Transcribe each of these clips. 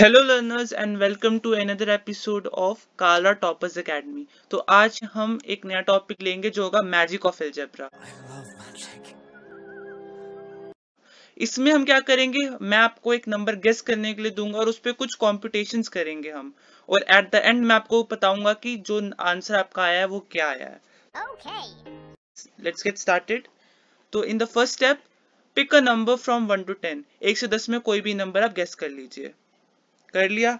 Hello learners and welcome to another episode of Kala Toppers Academy तो आज हम एक नया टॉपिक लेंगे जो होगा मैजिक ऑफ एल्जेब्रा इसमें हम क्या करेंगे मैं आपको एक नंबर गेस करने के लिए दूंगा और उस पर कुछ कॉम्पिटिशन करेंगे हम और एट द एंड मैं आपको बताऊंगा कि जो आंसर आपका आया है वो क्या आया है लेट्स गेट स्टार्टेड तो in the first step pick a number from one to ten एक से दस में कोई भी नंबर आप गेस कर लीजिए कर लिया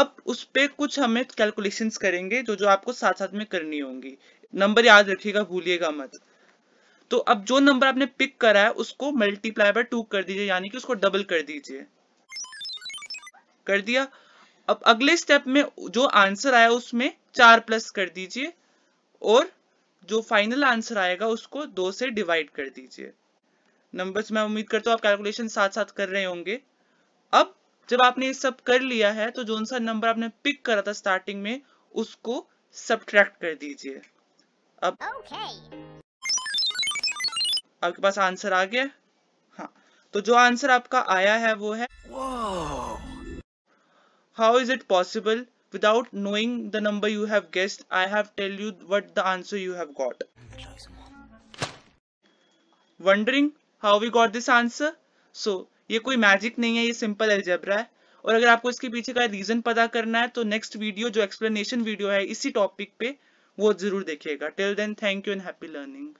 अब उस पर कुछ हमें कैलकुलेशन करेंगे जो जो आपको साथ साथ में करनी होंगी नंबर याद रखिएगा भूलिएगा मत तो अब जो नंबर आपने पिक करा है उसको मल्टीप्लाई बाय टू कर दीजिए यानी कि उसको डबल कर दीजिए कर दिया अब अगले स्टेप में जो आंसर आया उसमें चार प्लस कर दीजिए और जो फाइनल आंसर आएगा उसको दो से डिवाइड कर दीजिए नंबर्स मैं उम्मीद करता हूँ आप कैलकुलेशन साथ साथ कर रहे होंगे अब जब आपने ये सब कर लिया है तो जो सा नंबर आपने पिक करा था स्टार्टिंग में उसको सब्ट्रैक्ट कर दीजिए अब okay. आपके पास आंसर आ गया हाँ तो जो आंसर आपका आया है वो है how is it possible without knowing the number you have guessed I have tell you what the answer you have got wondering how we got this answer so ये कोई मैजिक नहीं है ये सिंपल एल्जेब्रा है और अगर आपको इसके पीछे का रीजन पता करना है तो नेक्स्ट वीडियो जो एक्सप्लेनेशन वीडियो है इसी टॉपिक पे वो जरूर देखिएगा till then thank you and happy learning